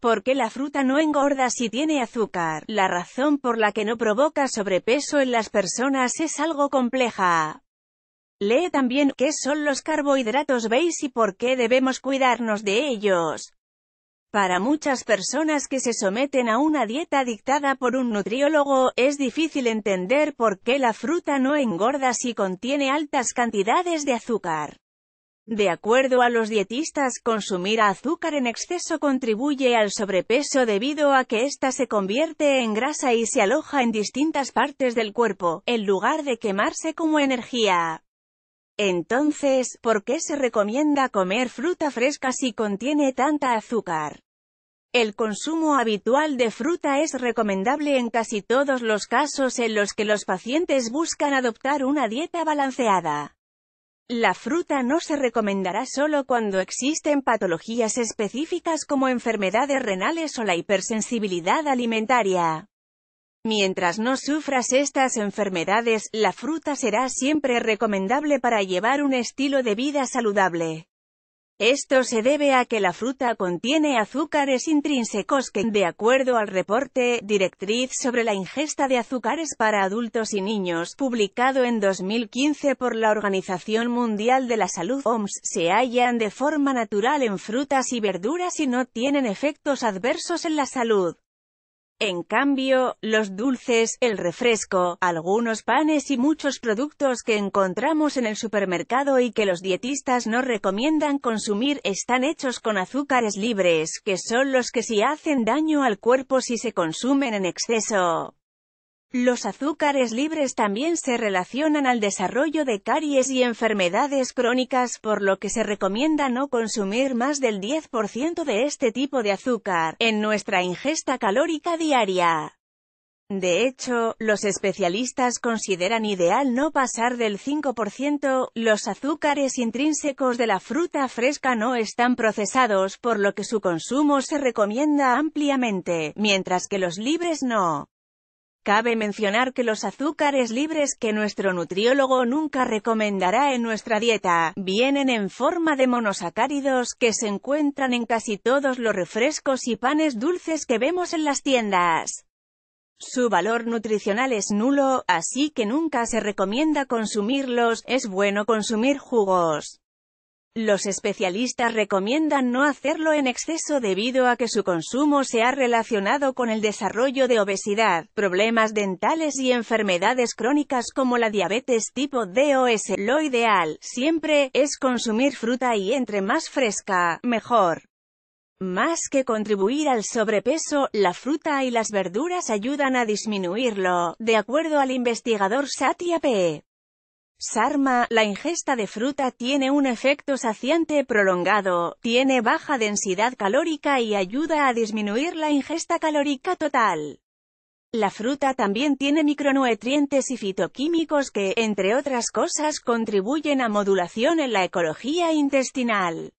¿Por qué la fruta no engorda si tiene azúcar. La razón por la que no provoca sobrepeso en las personas es algo compleja. Lee también qué son los carbohidratos veis y por qué debemos cuidarnos de ellos. Para muchas personas que se someten a una dieta dictada por un nutriólogo, es difícil entender por qué la fruta no engorda si contiene altas cantidades de azúcar. De acuerdo a los dietistas, consumir azúcar en exceso contribuye al sobrepeso debido a que ésta se convierte en grasa y se aloja en distintas partes del cuerpo, en lugar de quemarse como energía. Entonces, ¿por qué se recomienda comer fruta fresca si contiene tanta azúcar? El consumo habitual de fruta es recomendable en casi todos los casos en los que los pacientes buscan adoptar una dieta balanceada. La fruta no se recomendará solo cuando existen patologías específicas como enfermedades renales o la hipersensibilidad alimentaria. Mientras no sufras estas enfermedades, la fruta será siempre recomendable para llevar un estilo de vida saludable. Esto se debe a que la fruta contiene azúcares intrínsecos que, de acuerdo al reporte Directriz sobre la ingesta de azúcares para adultos y niños, publicado en 2015 por la Organización Mundial de la Salud OMS, se hallan de forma natural en frutas y verduras y no tienen efectos adversos en la salud. En cambio, los dulces, el refresco, algunos panes y muchos productos que encontramos en el supermercado y que los dietistas no recomiendan consumir están hechos con azúcares libres, que son los que si hacen daño al cuerpo si se consumen en exceso. Los azúcares libres también se relacionan al desarrollo de caries y enfermedades crónicas, por lo que se recomienda no consumir más del 10% de este tipo de azúcar en nuestra ingesta calórica diaria. De hecho, los especialistas consideran ideal no pasar del 5%, los azúcares intrínsecos de la fruta fresca no están procesados, por lo que su consumo se recomienda ampliamente, mientras que los libres no. Cabe mencionar que los azúcares libres que nuestro nutriólogo nunca recomendará en nuestra dieta, vienen en forma de monosacáridos que se encuentran en casi todos los refrescos y panes dulces que vemos en las tiendas. Su valor nutricional es nulo, así que nunca se recomienda consumirlos, es bueno consumir jugos. Los especialistas recomiendan no hacerlo en exceso debido a que su consumo se ha relacionado con el desarrollo de obesidad, problemas dentales y enfermedades crónicas como la diabetes tipo DOS. Lo ideal, siempre, es consumir fruta y entre más fresca, mejor. Más que contribuir al sobrepeso, la fruta y las verduras ayudan a disminuirlo, de acuerdo al investigador Satya P. Sarma, la ingesta de fruta tiene un efecto saciante prolongado, tiene baja densidad calórica y ayuda a disminuir la ingesta calórica total. La fruta también tiene micronutrientes y fitoquímicos que, entre otras cosas, contribuyen a modulación en la ecología intestinal.